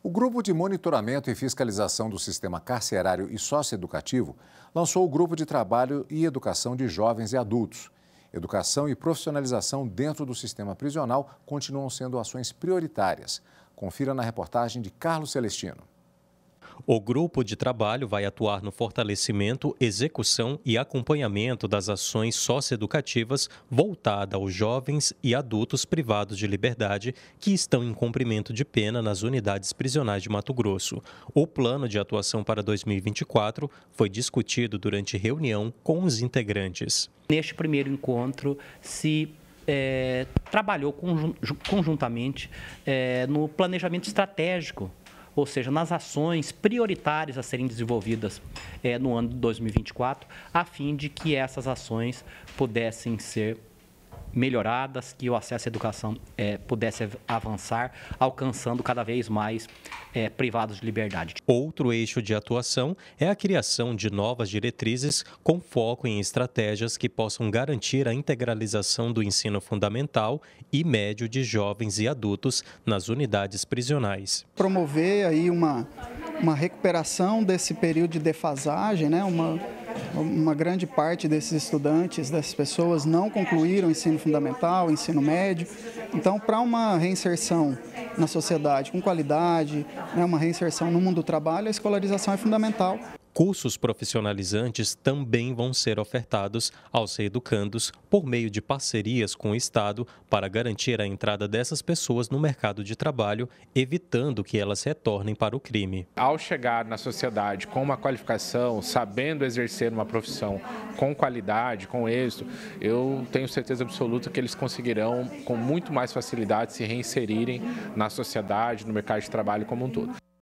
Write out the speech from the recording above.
O Grupo de Monitoramento e Fiscalização do Sistema Carcerário e Socioeducativo lançou o Grupo de Trabalho e Educação de Jovens e Adultos. Educação e profissionalização dentro do sistema prisional continuam sendo ações prioritárias. Confira na reportagem de Carlos Celestino. O grupo de trabalho vai atuar no fortalecimento, execução e acompanhamento das ações socioeducativas voltadas aos jovens e adultos privados de liberdade que estão em cumprimento de pena nas unidades prisionais de Mato Grosso. O plano de atuação para 2024 foi discutido durante reunião com os integrantes. Neste primeiro encontro, se é, trabalhou conjuntamente é, no planejamento estratégico ou seja, nas ações prioritárias a serem desenvolvidas é, no ano de 2024, a fim de que essas ações pudessem ser melhoradas, que o acesso à educação é, pudesse avançar, alcançando cada vez mais é, privados de liberdade. Outro eixo de atuação é a criação de novas diretrizes com foco em estratégias que possam garantir a integralização do ensino fundamental e médio de jovens e adultos nas unidades prisionais. Promover aí uma, uma recuperação desse período de defasagem, né? uma uma grande parte desses estudantes, dessas pessoas, não concluíram o ensino fundamental, o ensino médio. Então, para uma reinserção na sociedade com qualidade, né, uma reinserção no mundo do trabalho, a escolarização é fundamental. Cursos profissionalizantes também vão ser ofertados aos reeducandos por meio de parcerias com o Estado para garantir a entrada dessas pessoas no mercado de trabalho, evitando que elas retornem para o crime. Ao chegar na sociedade com uma qualificação, sabendo exercer uma profissão com qualidade, com êxito, eu tenho certeza absoluta que eles conseguirão com muito mais facilidade se reinserirem na sociedade, no mercado de trabalho como um todo.